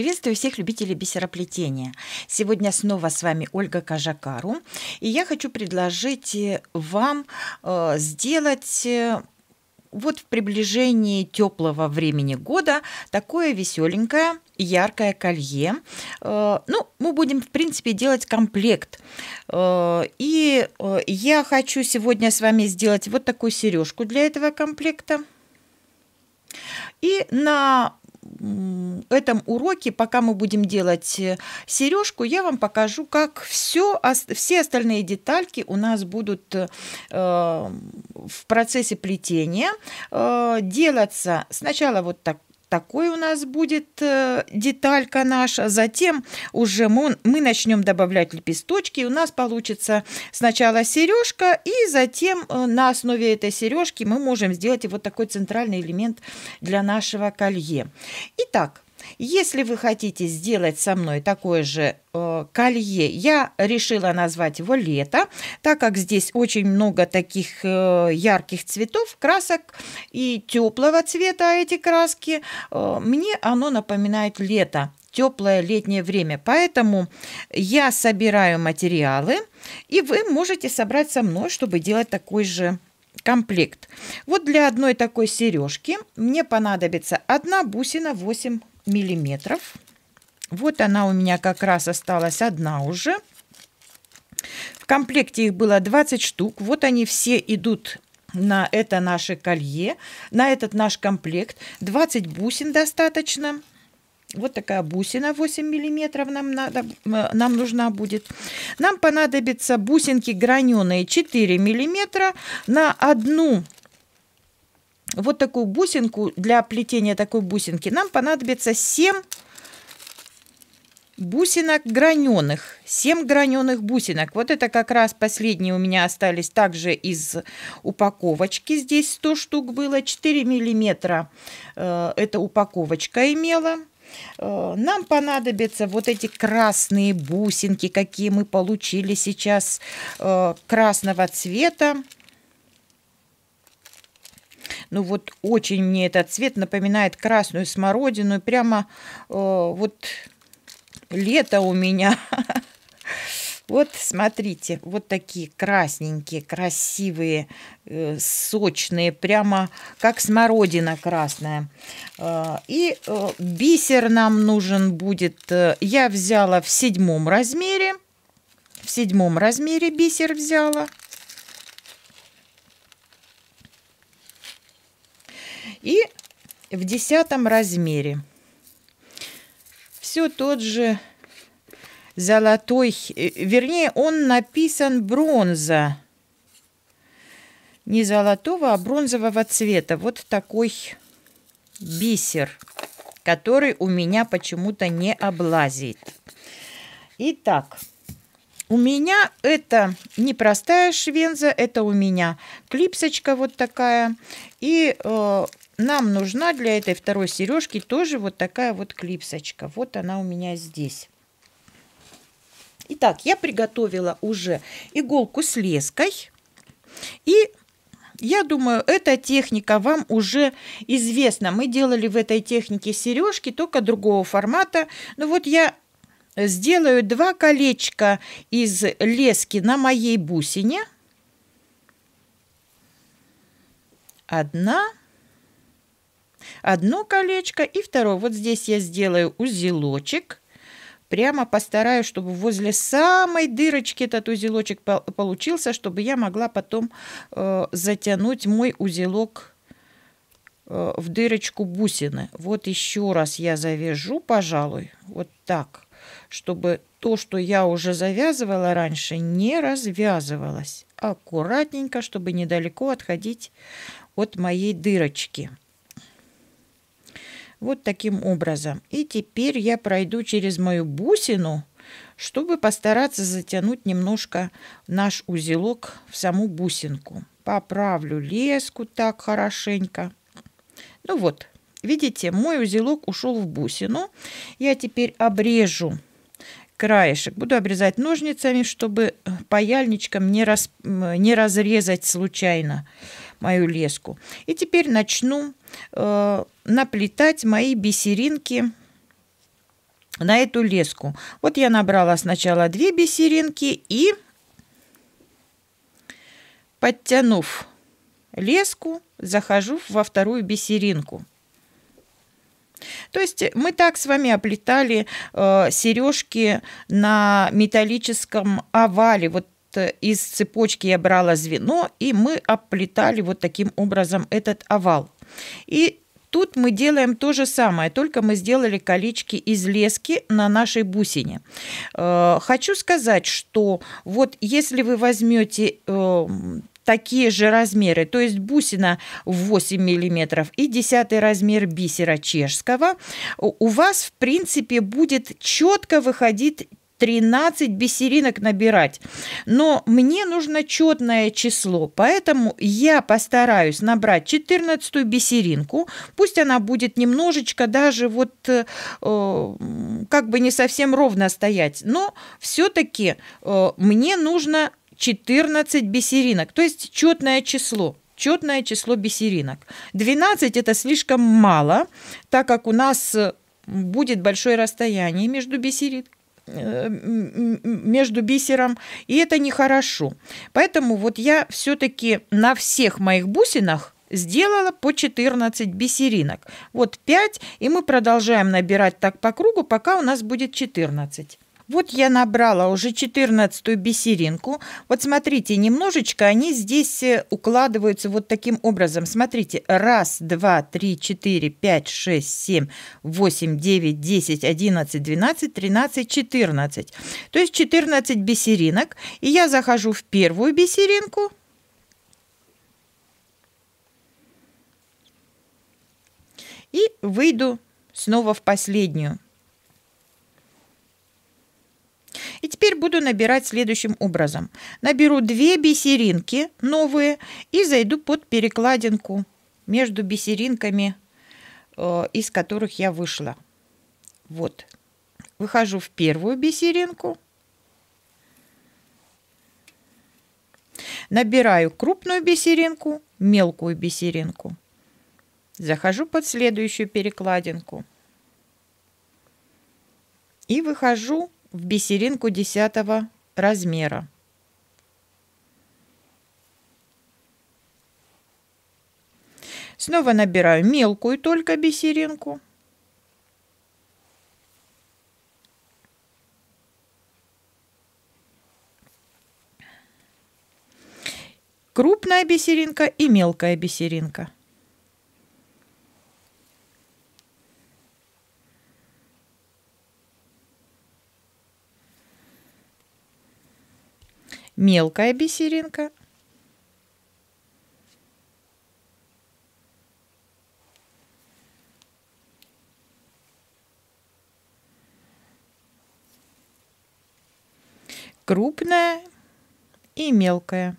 Приветствую всех любителей бисероплетения. Сегодня снова с вами Ольга Кажакару. И я хочу предложить э, вам э, сделать э, вот в приближении теплого времени года такое веселенькое яркое колье. Ну, мы будем, в принципе, делать комплект. И я хочу сегодня с вами сделать вот такую сережку для этого комплекта. И на этом уроке, пока мы будем делать э, сережку, я вам покажу, как все, все остальные детальки у нас будут э, в процессе плетения э, делаться сначала вот так такой у нас будет э, деталька наша. Затем уже мы, мы начнем добавлять лепесточки. У нас получится сначала сережка, и затем э, на основе этой сережки мы можем сделать вот такой центральный элемент для нашего колье. Итак, если вы хотите сделать со мной такое же э, колье, я решила назвать его лето, так как здесь очень много таких э, ярких цветов, красок и теплого цвета эти краски. Э, мне оно напоминает лето теплое летнее время. Поэтому я собираю материалы, и вы можете собрать со мной, чтобы делать такой же комплект. Вот для одной такой сережки мне понадобится одна бусина 8 миллиметров. Вот она у меня как раз осталась одна уже. В комплекте их было 20 штук. Вот они все идут на это наше колье, на этот наш комплект. 20 бусин достаточно. Вот такая бусина 8 миллиметров нам, надо, нам нужна будет. Нам понадобятся бусинки граненые 4 миллиметра на одну вот такую бусинку, для плетения такой бусинки нам понадобится 7 бусинок граненых. 7 граненых бусинок. Вот это как раз последние у меня остались также из упаковочки. Здесь 100 штук было, 4 миллиметра э, эта упаковочка имела. Э, нам понадобятся вот эти красные бусинки, какие мы получили сейчас э, красного цвета. Ну вот очень мне этот цвет напоминает красную смородину. прямо э, вот лето у меня. Вот, смотрите, вот такие красненькие, красивые, э, сочные, прямо как смородина красная. Э, и э, бисер нам нужен будет. Э, я взяла в седьмом размере. В седьмом размере бисер взяла. И в десятом размере. Все тот же золотой, э, вернее, он написан бронза. Не золотого, а бронзового цвета. Вот такой бисер, который у меня почему-то не облазит. Итак, у меня это непростая швенза, это у меня клипсочка вот такая. И э, нам нужна для этой второй сережки тоже вот такая вот клипсочка. Вот она у меня здесь. Итак, я приготовила уже иголку с леской. И я думаю, эта техника вам уже известна. Мы делали в этой технике сережки, только другого формата. Но вот я сделаю два колечка из лески на моей бусине. Одна, одно колечко и второе. Вот здесь я сделаю узелочек. Прямо постараюсь, чтобы возле самой дырочки этот узелочек получился, чтобы я могла потом э, затянуть мой узелок э, в дырочку бусины. Вот еще раз я завяжу, пожалуй, вот так чтобы то, что я уже завязывала раньше, не развязывалось. Аккуратненько, чтобы недалеко отходить от моей дырочки. Вот таким образом. И теперь я пройду через мою бусину, чтобы постараться затянуть немножко наш узелок в саму бусинку. Поправлю леску так хорошенько. Ну вот, видите, мой узелок ушел в бусину. Я теперь обрежу краешек. Буду обрезать ножницами, чтобы э, паяльничком не, раз, не разрезать случайно мою леску. И теперь начну э, наплетать мои бисеринки на эту леску. Вот я набрала сначала две бисеринки и подтянув леску, захожу во вторую бисеринку. То есть мы так с вами оплетали э, сережки на металлическом овале. Вот э, из цепочки я брала звено, и мы оплетали вот таким образом этот овал. И Тут мы делаем то же самое, только мы сделали колечки из лески на нашей бусине. Э, хочу сказать, что вот если вы возьмете э, такие же размеры. То есть бусина 8 мм и 10 размер бисера чешского. У вас, в принципе, будет четко выходить 13 бисеринок набирать. Но мне нужно четное число, поэтому я постараюсь набрать 14 бисеринку. Пусть она будет немножечко даже вот э, как бы не совсем ровно стоять, но все-таки э, мне нужно 14 бисеринок, то есть четное число четное число бисеринок. 12 это слишком мало, так как у нас э, будет большое расстояние между бисерит, э, между бисером, и это нехорошо. Поэтому вот я все-таки на всех моих бусинах сделала по 14 бисеринок. Вот 5, и мы продолжаем набирать так по кругу, пока у нас будет 14. Вот я набрала уже 14 бисеринку. Вот смотрите, немножечко они здесь э, укладываются вот таким образом. Смотрите, раз, два, три, четыре, пять, шесть, семь, восемь, девять, десять, одиннадцать, двенадцать, тринадцать, четырнадцать. То есть 14 бисеринок. И я захожу в первую бисеринку. И выйду снова в последнюю. буду набирать следующим образом. Наберу две бисеринки новые и зайду под перекладинку между бисеринками, э, из которых я вышла. Вот. Выхожу в первую бисеринку. Набираю крупную бисеринку, мелкую бисеринку. Захожу под следующую перекладинку. И выхожу в бисеринку десятого размера. Снова набираю мелкую только бисеринку. Крупная бисеринка и мелкая бисеринка. мелкая бисеринка. Крупная и мелкая.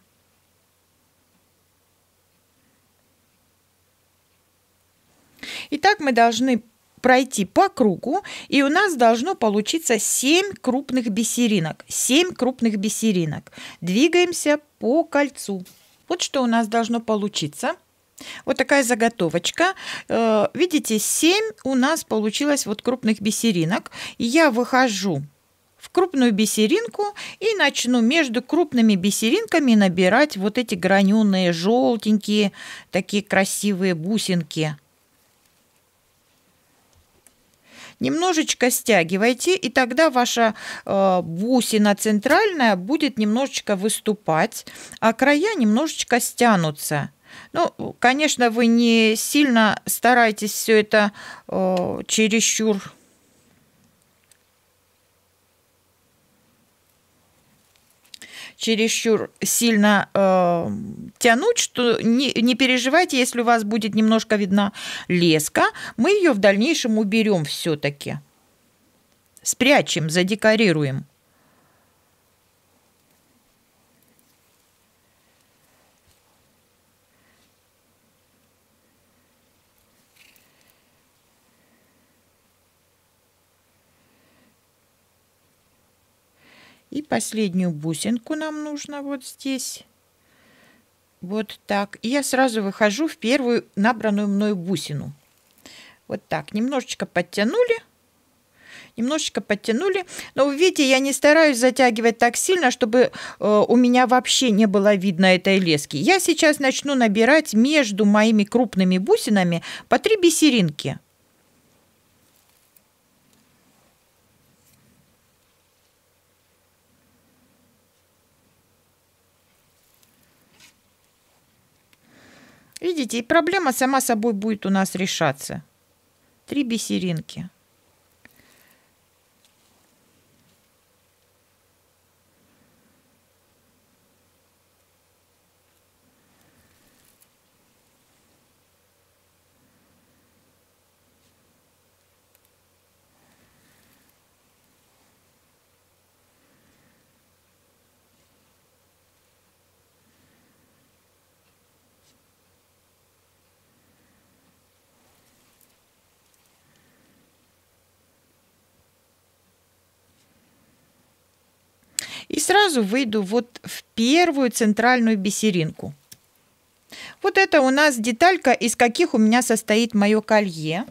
Итак, мы должны пройти по кругу, и у нас должно получиться 7 крупных бисеринок. 7 крупных бисеринок. Двигаемся по кольцу. Вот что у нас должно получиться. Вот такая заготовочка. Э, видите, 7 у нас получилось вот крупных бисеринок. Я выхожу в крупную бисеринку и начну между крупными бисеринками набирать вот эти граненые желтенькие такие красивые бусинки. немножечко стягивайте, и тогда ваша э, бусина центральная будет немножечко выступать, а края немножечко стянутся. Ну, конечно, вы не сильно старайтесь все это э, чересчур чересчур сильно э, тянуть, что не, не переживайте, если у вас будет немножко видна леска, мы ее в дальнейшем уберем все-таки. Спрячем, задекорируем. И последнюю бусинку нам нужно вот здесь. Вот так. И я сразу выхожу в первую набранную мною бусину. Вот так. Немножечко подтянули. Немножечко подтянули. Но, вы видите, я не стараюсь затягивать так сильно, чтобы э, у меня вообще не было видно этой лески. Я сейчас начну набирать между моими крупными бусинами по 3 бисеринки. Видите, и проблема сама собой будет у нас решаться. Три бисеринки. сразу выйду вот в первую центральную бисеринку. Вот это у нас деталька, из каких у меня состоит мое колье.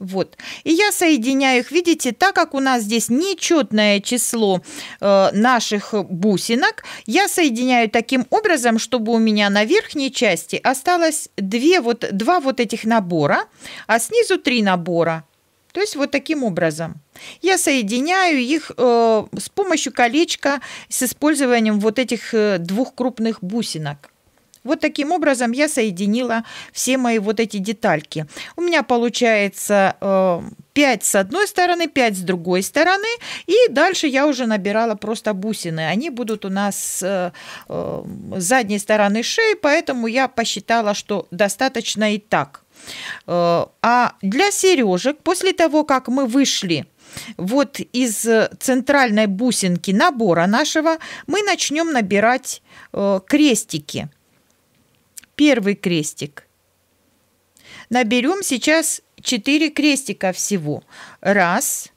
Вот. И я соединяю их, видите, так как у нас здесь нечетное число э, наших бусинок, я соединяю таким образом, чтобы у меня на верхней части осталось две вот, два вот этих набора, а снизу три набора. То есть вот таким образом. Я соединяю их э, с помощью колечка с использованием вот этих э, двух крупных бусинок. Вот таким образом я соединила все мои вот эти детальки. У меня получается э, 5 с одной стороны, 5 с другой стороны. И дальше я уже набирала просто бусины. Они будут у нас э, э, с задней стороны шеи, поэтому я посчитала, что достаточно и так. Э, а для сережек, после того, как мы вышли вот из э, центральной бусинки набора нашего, мы начнем набирать э, крестики. Первый крестик. Наберем сейчас 4 крестика всего. Раз,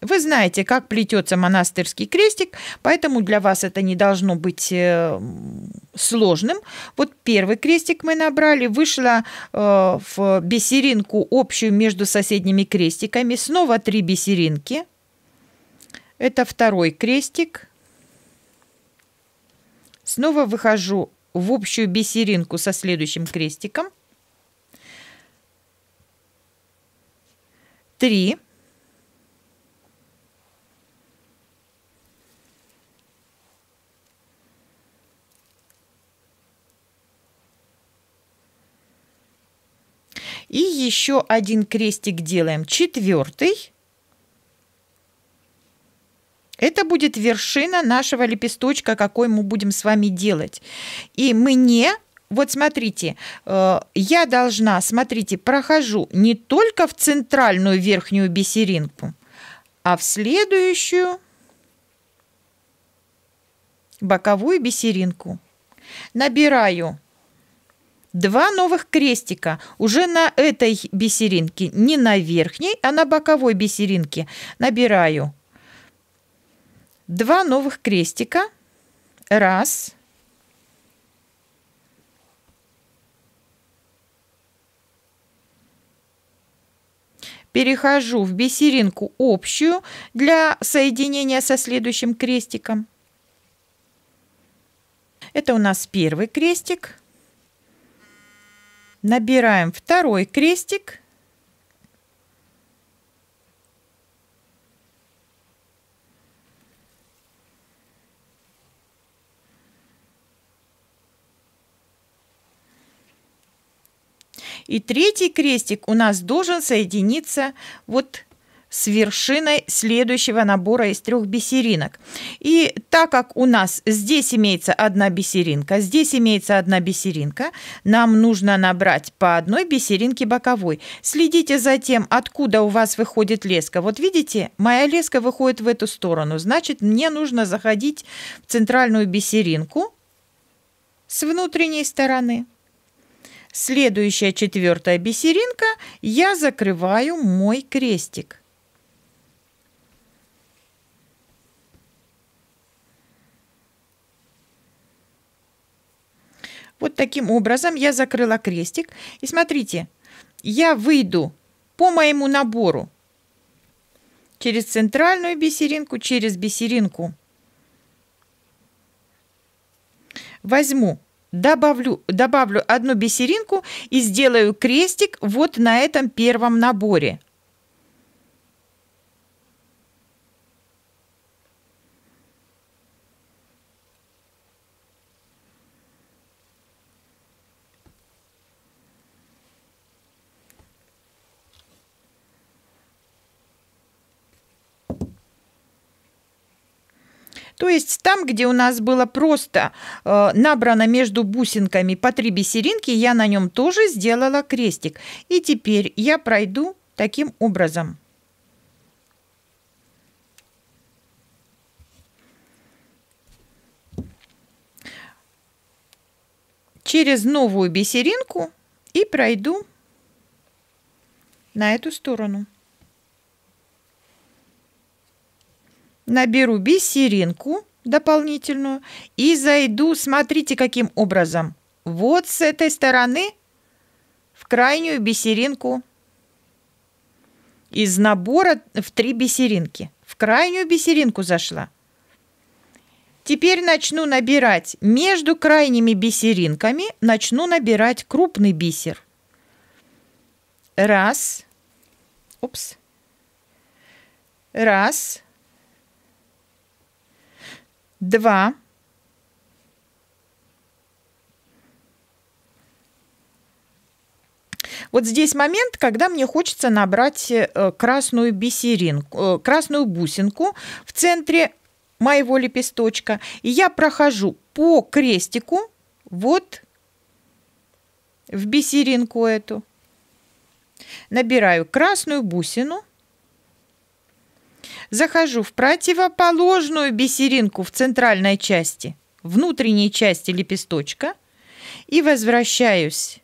вы знаете, как плетется монастырский крестик, поэтому для вас это не должно быть э, сложным. Вот первый крестик мы набрали, вышло э, в бисеринку общую между соседними крестиками, снова три бисеринки. Это второй крестик. Снова выхожу в общую бисеринку со следующим крестиком. Три. И еще один крестик делаем четвертый. Это будет вершина нашего лепесточка, какой мы будем с вами делать. И мне, вот смотрите, э, я должна, смотрите, прохожу не только в центральную верхнюю бисеринку, а в следующую боковую бисеринку. Набираю Два новых крестика уже на этой бисеринке, не на верхней, а на боковой бисеринке. Набираю два новых крестика. Раз. Перехожу в бисеринку общую для соединения со следующим крестиком. Это у нас первый крестик. Набираем второй крестик. И третий крестик у нас должен соединиться вот с вершиной следующего набора из трех бисеринок. И так как у нас здесь имеется одна бисеринка, здесь имеется одна бисеринка, нам нужно набрать по одной бисеринке боковой. Следите за тем, откуда у вас выходит леска. Вот видите, моя леска выходит в эту сторону. Значит, мне нужно заходить в центральную бисеринку с внутренней стороны. Следующая четвертая бисеринка я закрываю мой крестик. Вот таким образом я закрыла крестик. И смотрите, я выйду по моему набору через центральную бисеринку, через бисеринку. Возьму, добавлю, добавлю одну бисеринку и сделаю крестик вот на этом первом наборе. То есть там, где у нас было просто э, набрано между бусинками по три бисеринки, я на нем тоже сделала крестик. И теперь я пройду таким образом. через новую бисеринку и пройду на эту сторону. наберу бисеринку дополнительную и зайду, смотрите, каким образом. Вот с этой стороны в крайнюю бисеринку из набора в три бисеринки. В крайнюю бисеринку зашла. Теперь начну набирать между крайними бисеринками, начну набирать крупный бисер. Раз. Упс. Раз два, Вот здесь момент, когда мне хочется набрать э, красную бисеринку, э, красную бусинку в центре моего лепесточка. И я прохожу по крестику вот в бисеринку эту. Набираю красную бусину захожу в противоположную бисеринку в центральной части, внутренней части лепесточка и возвращаюсь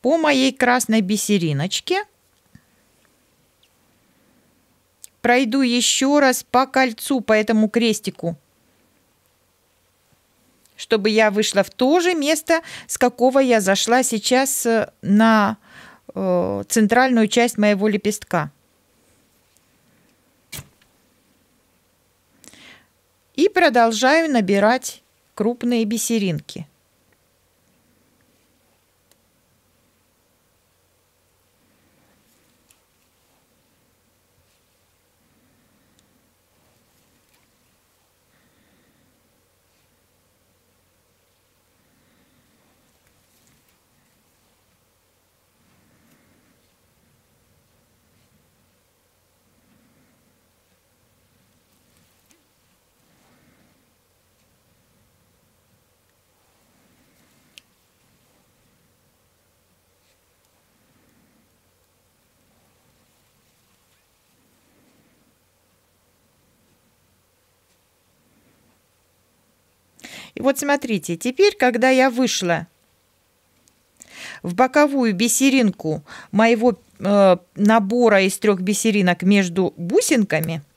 по моей красной бисериночке. Пройду еще раз по кольцу, по этому крестику, чтобы я вышла в то же место, с какого я зашла сейчас э, на э, центральную часть моего лепестка. и продолжаю набирать крупные бисеринки. И вот смотрите, теперь, когда я вышла в боковую бисеринку моего э, набора из трех бисеринок между бусинками –